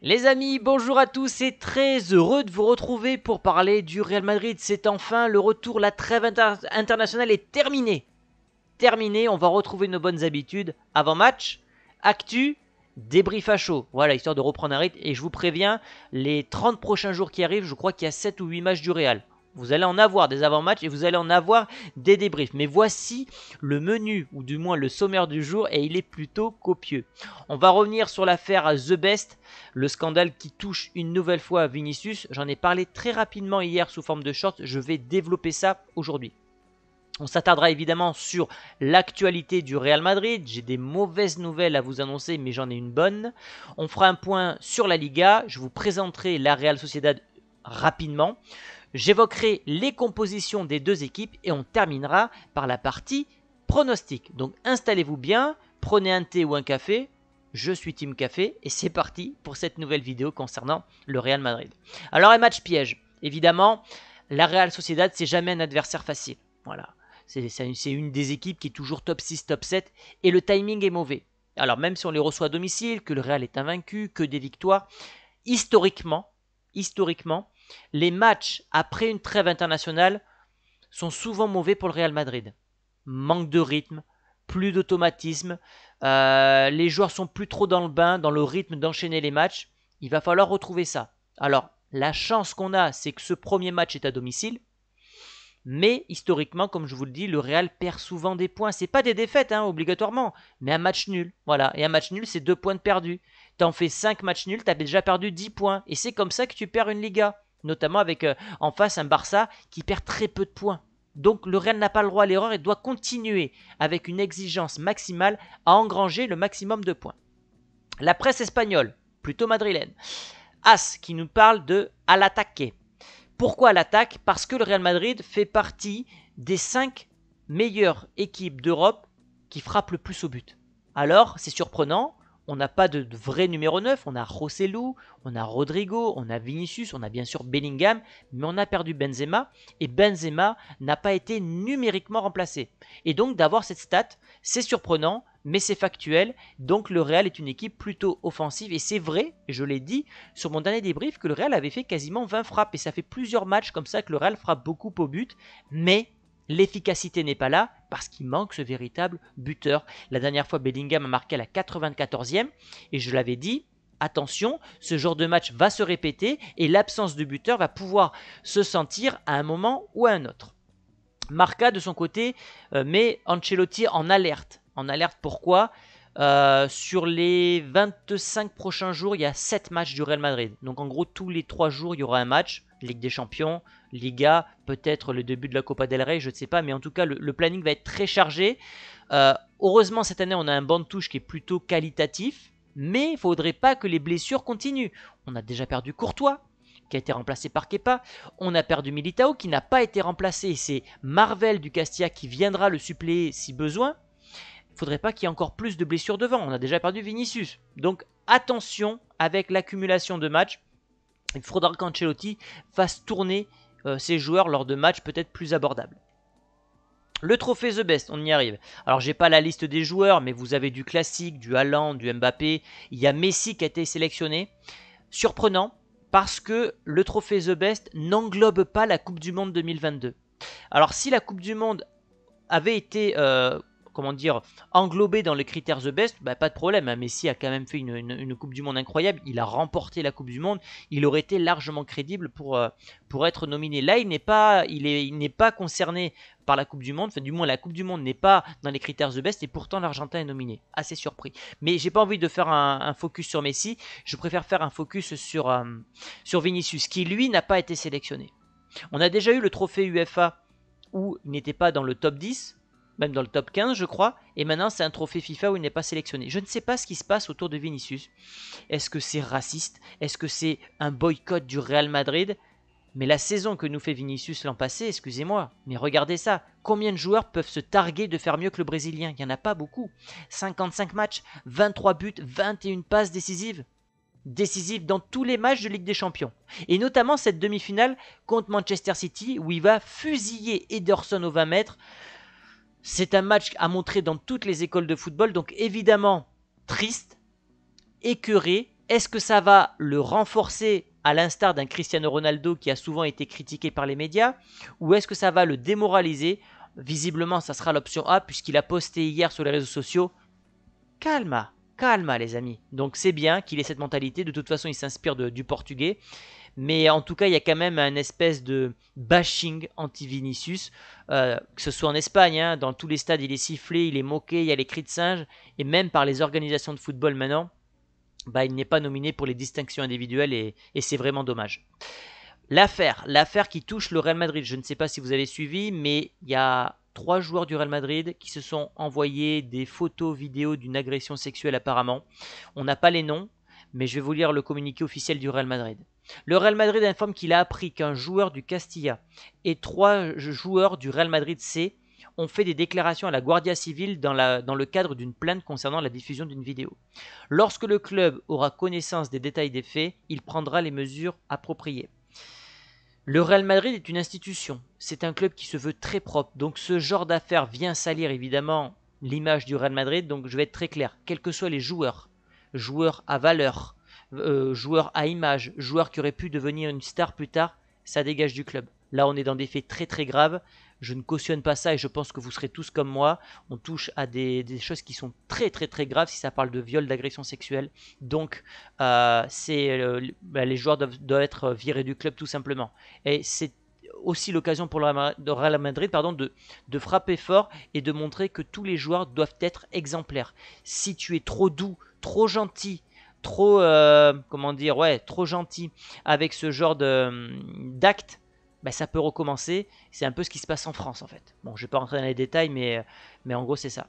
Les amis, bonjour à tous et très heureux de vous retrouver pour parler du Real Madrid. C'est enfin le retour, la trêve internationale est terminée. Terminée, on va retrouver nos bonnes habitudes avant match, actu, débrief à chaud. Voilà, histoire de reprendre un rythme. Et je vous préviens, les 30 prochains jours qui arrivent, je crois qu'il y a 7 ou 8 matchs du Real. Vous allez en avoir des avant-matchs et vous allez en avoir des débriefs. Mais voici le menu, ou du moins le sommaire du jour, et il est plutôt copieux. On va revenir sur l'affaire The Best, le scandale qui touche une nouvelle fois Vinicius. J'en ai parlé très rapidement hier sous forme de short, je vais développer ça aujourd'hui. On s'attardera évidemment sur l'actualité du Real Madrid. J'ai des mauvaises nouvelles à vous annoncer, mais j'en ai une bonne. On fera un point sur la Liga. Je vous présenterai la Real Sociedad rapidement. J'évoquerai les compositions des deux équipes et on terminera par la partie pronostic. Donc installez-vous bien, prenez un thé ou un café. Je suis Team Café et c'est parti pour cette nouvelle vidéo concernant le Real Madrid. Alors un match piège. Évidemment, la Real Sociedad, c'est jamais un adversaire facile. Voilà. C'est une des équipes qui est toujours top 6, top 7 et le timing est mauvais. Alors même si on les reçoit à domicile, que le Real est invaincu, que des victoires, historiquement, historiquement, les matchs après une trêve internationale sont souvent mauvais pour le Real Madrid. Manque de rythme, plus d'automatisme, euh, les joueurs sont plus trop dans le bain, dans le rythme d'enchaîner les matchs. Il va falloir retrouver ça. Alors, la chance qu'on a, c'est que ce premier match est à domicile. Mais historiquement, comme je vous le dis, le Real perd souvent des points. C'est pas des défaites, hein, obligatoirement, mais un match nul. Voilà. Et un match nul, c'est deux points de perdu. T'en fais 5 matchs nuls, t'as déjà perdu 10 points. Et c'est comme ça que tu perds une Liga. Notamment avec euh, en face un Barça qui perd très peu de points. Donc le Real n'a pas le droit à l'erreur et doit continuer avec une exigence maximale à engranger le maximum de points. La presse espagnole, plutôt madrilène, As qui nous parle de à l'attaquer. Pourquoi à l'attaque Parce que le Real Madrid fait partie des 5 meilleures équipes d'Europe qui frappent le plus au but. Alors, c'est surprenant, on n'a pas de vrai numéro 9, on a Rossellou, on a Rodrigo, on a Vinicius, on a bien sûr Bellingham, mais on a perdu Benzema et Benzema n'a pas été numériquement remplacé. Et donc d'avoir cette stat, c'est surprenant, mais c'est factuel. Donc le Real est une équipe plutôt offensive et c'est vrai, je l'ai dit sur mon dernier débrief que le Real avait fait quasiment 20 frappes et ça fait plusieurs matchs comme ça que le Real frappe beaucoup au but, mais L'efficacité n'est pas là parce qu'il manque ce véritable buteur. La dernière fois, Bellingham a marqué à la 94e et je l'avais dit, attention, ce genre de match va se répéter et l'absence de buteur va pouvoir se sentir à un moment ou à un autre. Marca de son côté euh, met Ancelotti en alerte. En alerte pourquoi euh, sur les 25 prochains jours, il y a 7 matchs du Real Madrid. Donc en gros, tous les 3 jours, il y aura un match. Ligue des Champions, Liga, peut-être le début de la Copa del Rey, je ne sais pas. Mais en tout cas, le, planning va être très chargé. Euh, heureusement, cette année, on a un banc de touche qui est plutôt qualitatif. Mais il faudrait pas que les blessures continuent. On a déjà perdu Courtois, qui a été remplacé par Kepa. On a perdu Militao, qui n'a pas été remplacé. C'est Marvel du Castilla qui viendra le suppléer si besoin faudrait pas qu'il y ait encore plus de blessures devant. On a déjà perdu Vinicius. Donc attention avec l'accumulation de matchs. Il faudra qu'Ancelotti fasse tourner euh, ses joueurs lors de matchs peut-être plus abordables. Le trophée The Best, on y arrive. Alors j'ai pas la liste des joueurs, mais vous avez du classique, du Haaland, du Mbappé. Il y a Messi qui a été sélectionné. Surprenant, parce que le trophée The Best n'englobe pas la Coupe du Monde 2022. Alors si la Coupe du Monde avait été euh, comment dire, englobé dans les critères The Best, bah, pas de problème. Hein. Messi a quand même fait une, Coupe du Monde incroyable. Il a remporté la Coupe du Monde. Il aurait été largement crédible pour, euh, pour être nominé. Là, il n'est pas, il n'est pas concerné par la Coupe du Monde. Enfin, du moins, la Coupe du Monde n'est pas dans les critères The Best et pourtant l'Argentin est nominé. Assez surpris. Mais j'ai pas envie de faire un, focus sur Messi. Je préfère faire un focus sur, euh, sur Vinicius qui, lui, n'a pas été sélectionné. On a déjà eu le trophée UEFA où il n'était pas dans le top 10 même dans le top 15 je crois, et maintenant c'est un trophée FIFA où il n'est pas sélectionné. Je ne sais pas ce qui se passe autour de Vinicius. Est-ce que c'est raciste Est-ce que c'est un boycott du Real Madrid Mais la saison que nous fait Vinicius l'an passé, excusez-moi, mais regardez ça, combien de joueurs peuvent se targuer de faire mieux que le Brésilien Il n'y en a pas beaucoup. 55 matchs, 23 buts, 21 passes décisives Décisives dans tous les matchs de Ligue des Champions, et notamment cette demi-finale contre Manchester City où il va fusiller Ederson au 20 mètres. C'est un match à montrer dans toutes les écoles de football, donc évidemment triste, écœuré. Est-ce que ça va le renforcer à l'instar d'un Cristiano Ronaldo qui a souvent été critiqué par les médias Ou est-ce que ça va le démoraliser Visiblement, ça sera l'option A puisqu'il a posté hier sur les réseaux sociaux Calma, calma les amis. Donc c'est bien qu'il ait cette mentalité, de toute façon il s'inspire du portugais. Mais en tout cas, il y a quand même un espèce de bashing anti-Vinicius, euh, que ce soit en Espagne, hein, dans tous les stades, il est sifflé, il est moqué, il y a les cris de singe, et même par les organisations de football maintenant, bah, il n'est pas nominé pour les distinctions individuelles, et, et c'est vraiment dommage. L'affaire, l'affaire qui touche le Real Madrid, je ne sais pas si vous avez suivi, mais il y a trois joueurs du Real Madrid qui se sont envoyés des photos, vidéos d'une agression sexuelle apparemment. On n'a pas les noms, mais je vais vous lire le communiqué officiel du Real Madrid. Le Real Madrid informe qu'il a appris qu'un joueur du Castilla et trois joueurs du Real Madrid C ont fait des déclarations à la Guardia Civile dans, dans le cadre d'une plainte concernant la diffusion d'une vidéo. Lorsque le club aura connaissance des détails des faits, il prendra les mesures appropriées. Le Real Madrid est une institution, c'est un club qui se veut très propre, donc ce genre d'affaires vient salir évidemment l'image du Real Madrid, donc je vais être très clair, quels que soient les joueurs, joueurs à valeur, euh, joueur à image, joueur qui aurait pu devenir une star plus tard, ça dégage du club. Là, on est dans des faits très très graves. Je ne cautionne pas ça et je pense que vous serez tous comme moi. On touche à des, choses qui sont très très très graves si ça parle de viol, d'agression sexuelle. Donc, euh, c'est euh, bah, les joueurs doivent, être virés du club tout simplement. Et c'est aussi l'occasion pour le Real Madrid pardon, de, de frapper fort et de montrer que tous les joueurs doivent être exemplaires. Si tu es trop doux, trop gentil, trop, euh, comment dire, ouais, trop gentil avec ce genre hum, d'acte, bah, ça peut recommencer. C'est un peu ce qui se passe en France en fait. Bon, je vais pas rentrer dans les détails, mais, mais en gros c'est ça.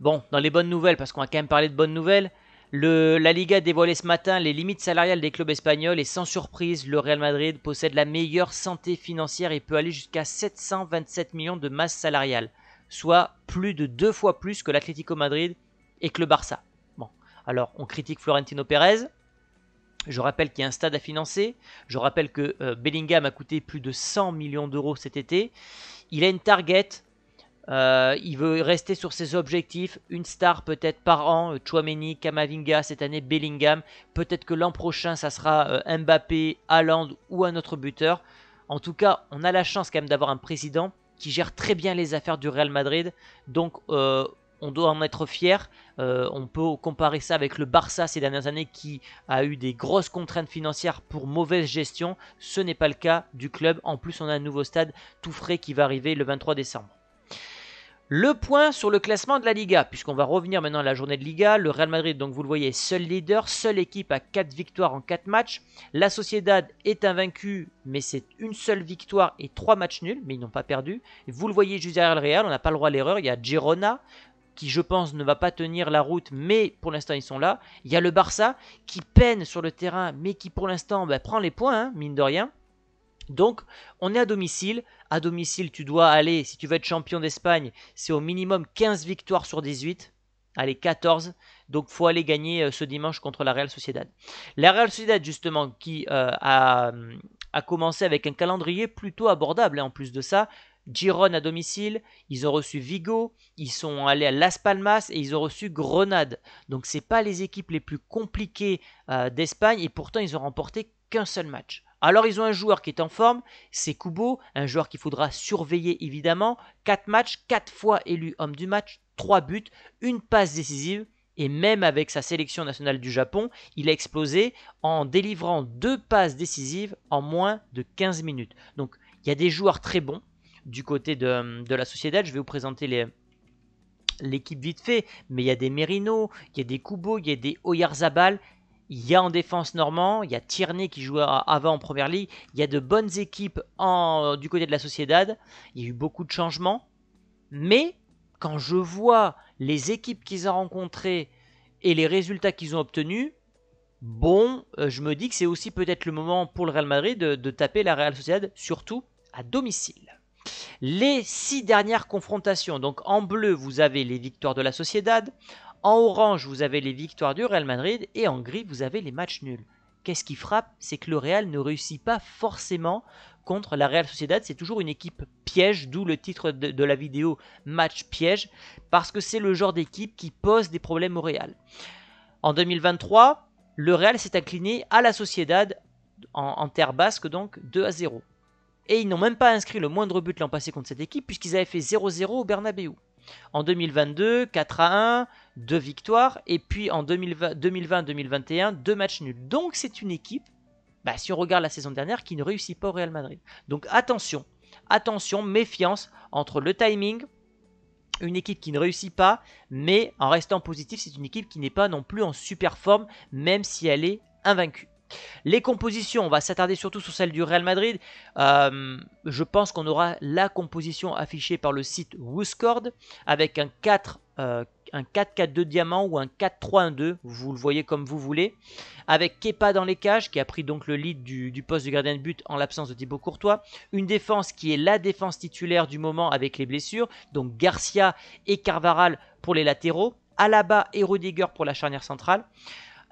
Bon, dans les bonnes nouvelles, parce qu'on a quand même parlé de bonnes nouvelles. Le, la Liga a dévoilé ce matin les limites salariales des clubs espagnols et sans surprise, le Real Madrid possède la meilleure santé financière et peut aller jusqu'à 727 millions de masse salariale, soit plus de deux fois plus que l'Atlético Madrid et que le Barça. Alors, on critique Florentino Pérez. Je rappelle qu'il y a un stade à financer. Je rappelle que euh, Bellingham a coûté plus de 100 millions d'euros cet été. Il a une target. Euh, il veut rester sur ses objectifs. Une star peut-être par an. Euh, Chouameni, Kamavinga, cette année Bellingham. Peut-être que l'an prochain, ça sera Mbappé, Haaland ou un autre buteur. En tout cas, on a la chance quand même d'avoir un président qui gère très bien les affaires du Real Madrid. Donc, euh, on doit en être fier. Euh, on peut comparer ça avec le Barça ces dernières années qui a eu des grosses contraintes financières pour mauvaise gestion. Ce n'est pas le cas du club. En plus, on a un nouveau stade tout frais qui va arriver le 23 décembre. Le point sur le classement de la Liga, puisqu'on va revenir maintenant à la journée de Liga. Le Real Madrid, donc vous le voyez, seul leader, seule équipe à 4 victoires en 4 matchs. La Sociedad est invaincue, mais c'est une seule victoire et 3 matchs nuls, mais ils n'ont pas perdu. Vous le voyez juste derrière le Real, on n'a pas le droit à l'erreur. Il y a Girona, qui je pense ne va pas tenir la route, mais pour l'instant ils sont là. Il y a le Barça qui peine sur le terrain, mais qui pour l'instant bah, prend les points, hein, mine de rien. Donc, on est à domicile. À domicile, tu dois aller, si tu veux être champion d'Espagne, c'est au minimum 15 victoires sur 18. Allez, 14. Donc, faut aller gagner euh, ce dimanche contre la Real Sociedad. La Real Sociedad, justement, qui euh, hum, a, commencé avec un calendrier plutôt abordable. Hein, en plus de ça, Giron à domicile, ils ont reçu Vigo, ils sont allés à Las Palmas et ils ont reçu Grenade. Donc ce n'est pas les équipes les plus compliquées euh, d'Espagne et pourtant ils ont remporté qu'un seul match. Alors ils ont un joueur qui est en forme, c'est Kubo, un joueur qu'il faudra surveiller évidemment. 4 matchs, 4 fois élu homme du match, 3 buts, une passe décisive. Et même avec sa sélection nationale du Japon, il a explosé en délivrant deux passes décisives en moins de 15 minutes. Donc il y a des joueurs très bons, du côté de, la Sociedad. Je vais vous présenter les, l'équipe vite fait, mais il y a des Merino, il y a des Kubo, il y a des Oyarzabal, il y a en défense normand, il y a Tierney qui jouait avant en première ligue, il y a de bonnes équipes en, du côté de la Sociedad, il y a eu beaucoup de changements, mais quand je vois les équipes qu'ils ont rencontrées et les résultats qu'ils ont obtenus, bon, euh, je me dis que c'est aussi peut-être le moment pour le Real Madrid de, de taper la Real Sociedad, surtout à domicile. Les six dernières confrontations, donc en bleu, vous avez les victoires de la Sociedad, en orange, vous avez les victoires du Real Madrid, et en gris, vous avez les matchs nuls. Qu'est-ce qui frappe C'est que le Real ne réussit pas forcément contre la Real Sociedad. C'est toujours une équipe piège, d'où le titre de, la vidéo Match piège, parce que c'est le genre d'équipe qui pose des problèmes au Real. En 2023, le Real s'est incliné à la Sociedad en terre basque, donc 2 à 0. Et ils n'ont même pas inscrit le moindre but l'an passé contre cette équipe, puisqu'ils avaient fait 0-0 au Bernabeu. En 2022, 4 à 1, 2 victoires, et puis en 2020-2021, 2 matchs nuls. Donc c'est une équipe, bah, si on regarde la saison dernière, qui ne réussit pas au Real Madrid. Donc attention, attention, méfiance entre le timing, une équipe qui ne réussit pas, mais en restant positif, c'est une équipe qui n'est pas non plus en super forme, même si elle est invaincue. Les compositions, on va s'attarder surtout sur celle du Real Madrid. Euh, je pense qu'on aura la composition affichée par le site WooScored avec un 4 4 2 diamant ou un 4-3-1-2, vous le voyez comme vous voulez, avec Kepa dans les cages, qui a pris donc le lead du, poste de gardien de but en l'absence de Thibaut Courtois, une défense qui est la défense titulaire du moment avec les blessures, donc Garcia et Carvaral pour les latéraux, Alaba et Rodiger pour la charnière centrale,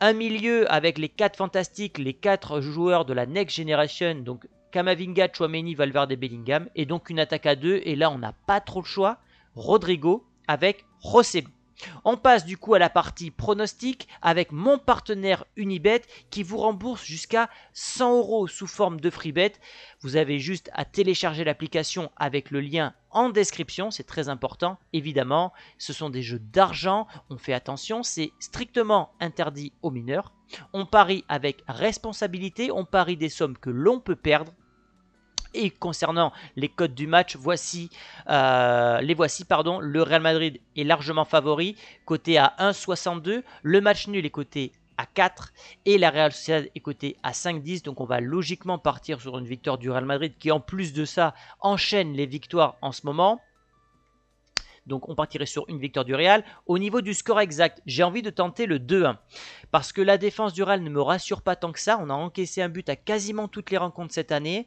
un milieu avec les quatre fantastiques, les quatre joueurs de la Next Generation, donc Kamavinga, Chouameni, Valverde, Bellingham, et donc une attaque à deux. Et là, on n'a pas trop le choix. Rodrigo avec José on passe du coup à la partie pronostic avec mon partenaire Unibet qui vous rembourse jusqu'à 100 euros sous forme de free Vous avez juste à télécharger l'application avec le lien en description, c'est très important évidemment. Ce sont des jeux d'argent, on fait attention, c'est strictement interdit aux mineurs. On parie avec responsabilité, on parie des sommes que l'on peut perdre et concernant les codes du match, voici, euh, les voici, pardon, le Real Madrid est largement favori, coté à 1,62, le match nul est coté à 4 et la Real Sociedad est coté à 5,10, Donc on va logiquement partir sur une victoire du Real Madrid qui en plus de ça enchaîne les victoires en ce moment. Donc on partirait sur une victoire du Real. Au niveau du score exact, j'ai envie de tenter le 2-1. Parce que la défense du Real ne me rassure pas tant que ça. On a encaissé un but à quasiment toutes les rencontres cette année.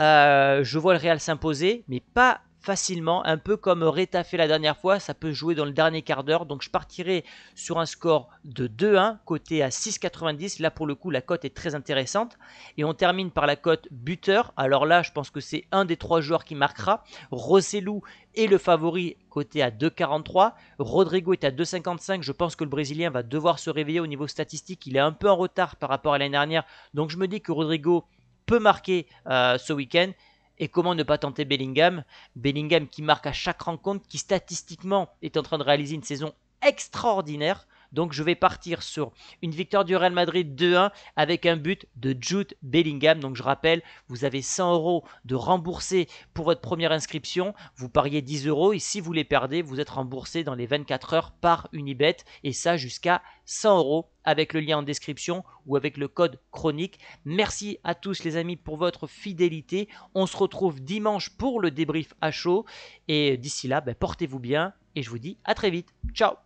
Euh, je vois le Real s'imposer, mais pas facilement, un peu comme Reta fait la dernière fois, ça peut jouer dans le dernier quart d'heure, donc je partirai sur un score de 2-1, côté à 6,90, là pour le coup la cote est très intéressante, et on termine par la cote buteur, alors là je pense que c'est un des trois joueurs qui marquera, Rossellou est le favori côté à 2,43. Rodrigo est à 2,55. Je pense que le Brésilien va devoir se réveiller au niveau statistique. Il est un peu en retard par rapport à l'année dernière. Donc je me dis que Rodrigo peut marquer euh, ce week-end. Et comment ne pas tenter Bellingham Bellingham qui marque à chaque rencontre, qui statistiquement est en train de réaliser une saison extraordinaire. Donc je vais partir sur une victoire du Real Madrid 2-1 avec un but de Jude Bellingham. Donc je rappelle, vous avez 100 euros de remboursé pour votre première inscription. Vous pariez 10 euros et si vous les perdez, vous êtes remboursé dans les 24 heures par Unibet et ça jusqu'à 100 euros avec le lien en description ou avec le code chronique. Merci à tous les amis pour votre fidélité. On se retrouve dimanche pour le débrief à chaud. Et d'ici là, ben, portez-vous bien et je vous dis à très vite. Ciao